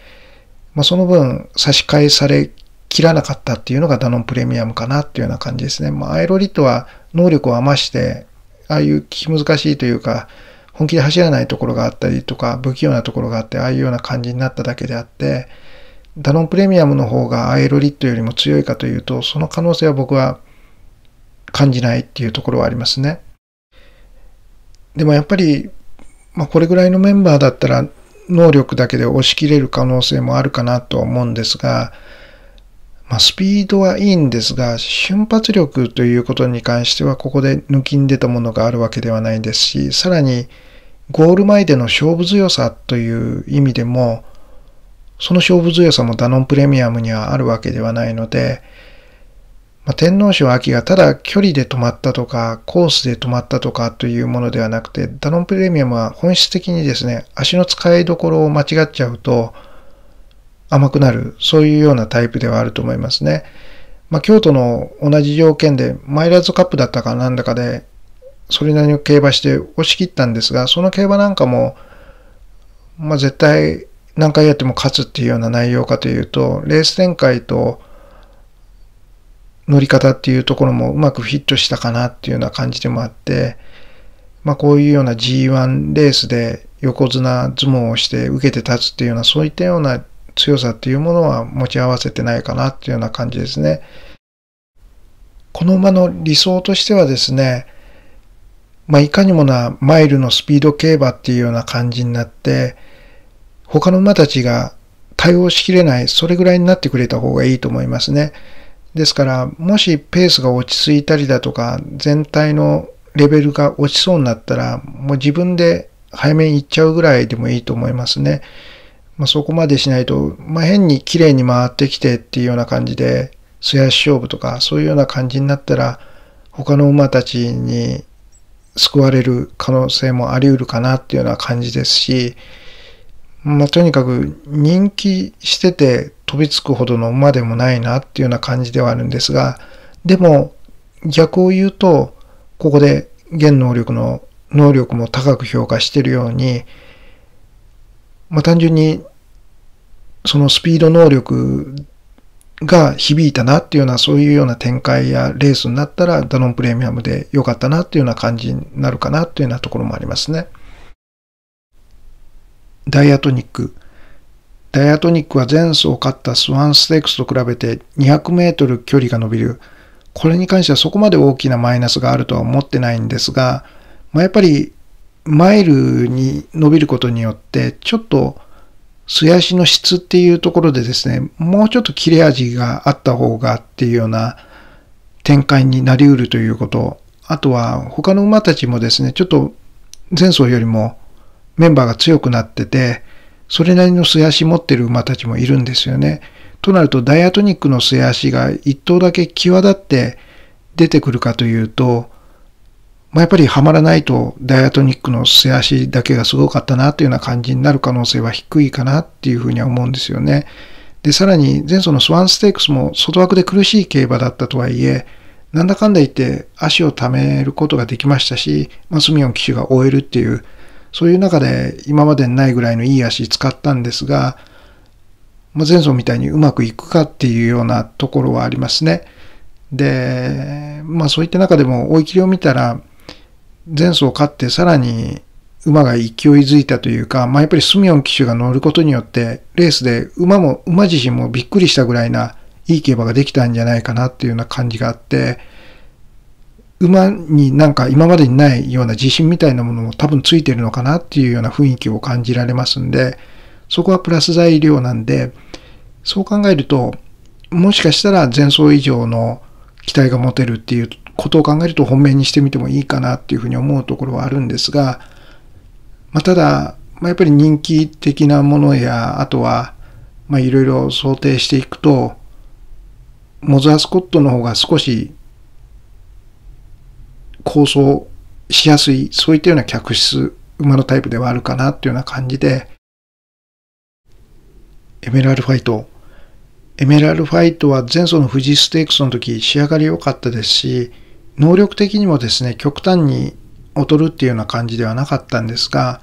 まあ、その分差し替えされきらなかったっていうのがダノンプレミアムかなっていうような感じですね。まあ、アイロリットは能力を余して、ああいう気難しいというか、本気で走らないところがあったりとか、不器用なところがあって、ああいうような感じになっただけであって、ダノンプレミアムの方がアイロリットよりも強いかというと、その可能性は僕は感じないっていうところはありますね。でもやっぱり、まあ、これぐらいのメンバーだったら、能力だけで押し切れる可能性もあるかなと思うんですが、まあ、スピードはいいんですが、瞬発力ということに関しては、ここで抜きん出たものがあるわけではないですし、さらに、ゴール前での勝負強さという意味でも、その勝負強さもダノンプレミアムにはあるわけではないので、まあ、天皇賞秋がただ距離で止まったとか、コースで止まったとかというものではなくて、ダノンプレミアムは本質的にですね、足の使いどころを間違っちゃうと甘くなる、そういうようなタイプではあると思いますね。まあ、京都の同じ条件で、マイラーズカップだったかなんだかで、それなりに競馬して押し切ったんですが、その競馬なんかも、まあ、絶対何回やっても勝つっていうような内容かというと、レース展開と、乗り方っていうところもうまくフィットしたかなっていうような感じでもあって、まあこういうような G1 レースで横綱相撲をして受けて立つっていうようなそういったような強さっていうものは持ち合わせてないかなっていうような感じですね。この馬の理想としてはですね、まあ、いかにもなマイルのスピード競馬っていうような感じになって、他の馬たちが対応しきれない、それぐらいになってくれた方がいいと思いますね。ですから、もしペースが落ち着いたりだとか、全体のレベルが落ちそうになったら、もう自分で早めに行っちゃうぐらいでもいいと思いますね。まあ、そこまでしないと、まあ、変に綺麗に回ってきてっていうような感じで、素足勝負とか、そういうような感じになったら、他の馬たちに救われる可能性もあり得るかなっていうような感じですし、まあ、とにかく人気してて飛びつくほどの馬でもないなっていうような感じではあるんですが、でも逆を言うと、ここで現能力の能力も高く評価しているように、まあ、単純にそのスピード能力が響いたなっていうような、そういうような展開やレースになったら、ダノンプレミアムで良かったなっていうような感じになるかなっていうようなところもありますね。ダイアトニック。ダイアトニックは前走を勝ったスワンステークスと比べて200メートル距離が伸びる。これに関してはそこまで大きなマイナスがあるとは思ってないんですが、まあ、やっぱりマイルに伸びることによって、ちょっと素足の質っていうところでですね、もうちょっと切れ味があった方がっていうような展開になりうるということ。あとは他の馬たちもですね、ちょっと前走よりもメンバーが強くなってて、それなりの素足持ってる馬たちもいるんですよね。となるとダイアトニックの素足が一頭だけ際立って出てくるかというと、まあ、やっぱりはまらないとダイアトニックの素足だけがすごかったなというような感じになる可能性は低いかなっていうふうには思うんですよね。で、さらに前走のスワンステークスも外枠で苦しい競馬だったとはいえ、なんだかんだ言って足を貯めることができましたし、まあ、スミオン騎手が終えるっていうそういう中で今までにないぐらいのいい足使ったんですが、まあ、前走みたいにうまくいくかっていうようなところはありますね。で、まあそういった中でも追い切りを見たら、前走勝ってさらに馬が勢いづいたというか、まあやっぱりスミオン騎手が乗ることによって、レースで馬も、馬自身もびっくりしたぐらいないい競馬ができたんじゃないかなっていうような感じがあって、馬になんか今までにないような自信みたいなものも多分ついてるのかなっていうような雰囲気を感じられますんで、そこはプラス材料なんで、そう考えると、もしかしたら前走以上の期待が持てるっていうことを考えると本命にしてみてもいいかなっていうふうに思うところはあるんですが、まあ、ただ、まあ、やっぱり人気的なものや、あとは、まあいろいろ想定していくと、モズアスコットの方が少し構想しやすい、そういったような客室、馬のタイプではあるかなっていうような感じで、エメラルファイト。エメラルファイトは前走の富士ステークスの時仕上がり良かったですし、能力的にもですね、極端に劣るっていうような感じではなかったんですが、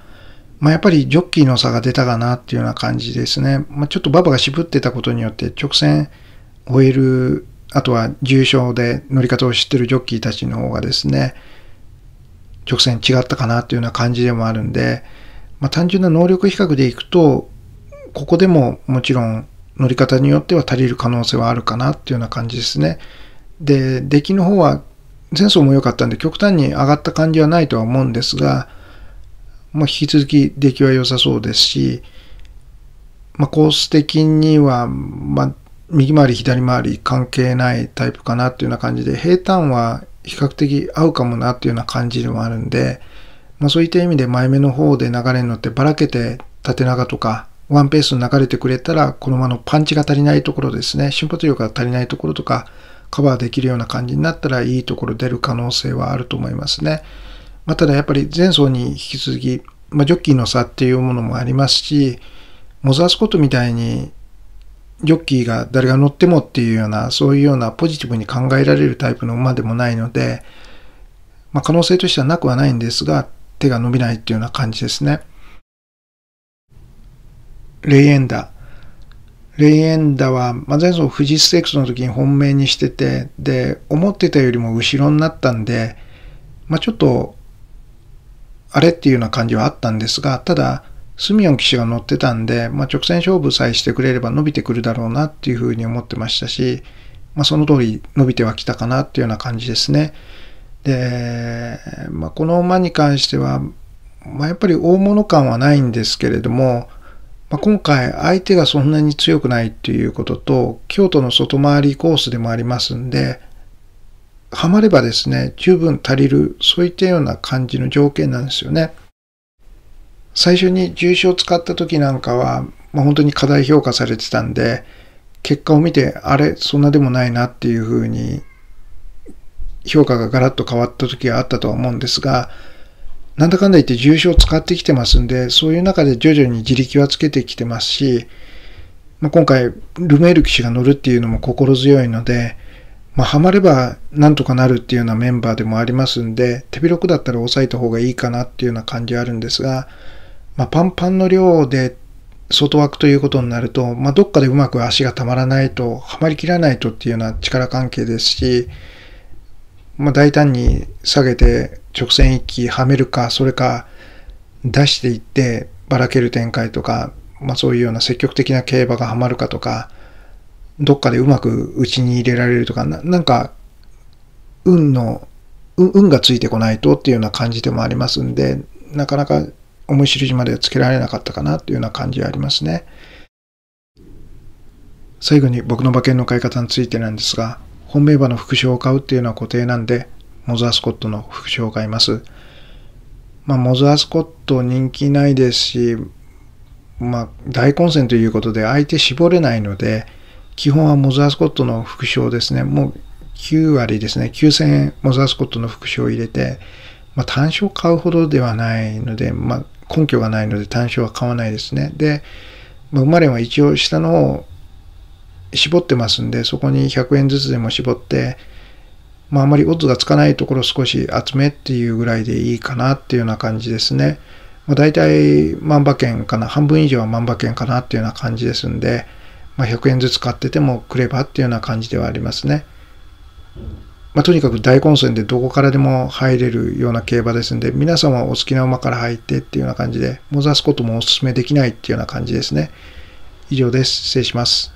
まあ、やっぱりジョッキーの差が出たかなっていうような感じですね。まあ、ちょっと馬場が渋ってたことによって直線終えるあとは重症で乗り方を知ってるジョッキーたちの方がですね、直線違ったかなというような感じでもあるんで、まあ、単純な能力比較でいくと、ここでももちろん乗り方によっては足りる可能性はあるかなっていうような感じですね。で、出来の方は前走も良かったんで極端に上がった感じはないとは思うんですが、まあ、引き続き出来は良さそうですし、まあ、コース的には、まあ、右回り左回り関係ないタイプかなっていうような感じで、平坦は比較的合うかもなっていうような感じでもあるんで、まあそういった意味で前目の方で流れに乗ってばらけて縦長とかワンペースに流れてくれたら、この馬のパンチが足りないところですね、瞬発力が足りないところとか、カバーできるような感じになったらいいところ出る可能性はあると思いますね。まあ、ただやっぱり前走に引き続き、まあ、ジョッキーの差っていうものもありますし、モザースコットみたいにジョッキーが誰が乗ってもっていうような、そういうようなポジティブに考えられるタイプの馬でもないので、まあ、可能性としてはなくはないんですが、手が伸びないっていうような感じですね。レイエンダ。レイエンダは、まあ、前走富士ステークスの時に本命にしてて、で、思ってたよりも後ろになったんで、まあ、ちょっと、あれっていうような感じはあったんですが、ただ、スミヨン騎手が乗ってたんで、まあ、直線勝負さえしてくれれば伸びてくるだろうなっていうふうに思ってましたし、まあ、その通り伸びてはきたかなっていうような感じですね。で、まあ、この馬に関しては、まあ、やっぱり大物感はないんですけれども、まあ、今回相手がそんなに強くないっていうことと、京都の外回りコースでもありますんで、ハマればですね、十分足りる、そういったような感じの条件なんですよね。最初に重症使った時なんかは、まあ、本当に過大評価されてたんで、結果を見て、あれ、そんなでもないなっていうふうに、評価がガラッと変わった時はあったとは思うんですが、なんだかんだ言って重症使ってきてますんで、そういう中で徐々に自力はつけてきてますし、まあ、今回、ルメール騎士が乗るっていうのも心強いので、まあ、ハマればなんとかなるっていうようなメンバーでもありますんで、手広くだったら抑えた方がいいかなっていうような感じはあるんですが、まあ、パンパンの量で外枠ということになると、まあ、どっかでうまく足がたまらないと、はまりきらないとっていうような力関係ですし、まあ、大胆に下げて直線一気はめるか、それか出していってばらける展開とか、まあ、そういうような積極的な競馬がはまるかとか、どっかでうまく内に入れられるとか、なんか、運の、運がついてこないとっていうような感じでもありますんで、なかなか思い印までつけられなかったかなというような感じはありますね。最後に僕の馬券の買い方についてなんですが、本命馬の副賞を買うっていうのは固定なんで、モズアスコットの副賞を買います。まあ、モズアスコット人気ないですし、まあ、大混戦ということで相手絞れないので、基本はモズアスコットの副賞ですね。もう9割ですね。9000円モズアスコットの副賞を入れて、まあ、単勝買うほどではないので、まあ、根拠がないので単勝は買わないですね。で、まあ、生まれは一応下の方絞ってますんで、そこに100円ずつでも絞って、まあ、あまりオッズがつかないところ少し集めっていうぐらいでいいかなっていうような感じですね。まあ、大体万馬券かな、半分以上は万馬券かなっていうような感じですんで、まあ、100円ずつ買っててもくればっていうような感じではありますね。まあ、とにかく大混戦でどこからでも入れるような競馬ですんで、皆さんはお好きな馬から入ってっていうような感じで、もざすこともお勧めできないっていうような感じですね。以上です。失礼します。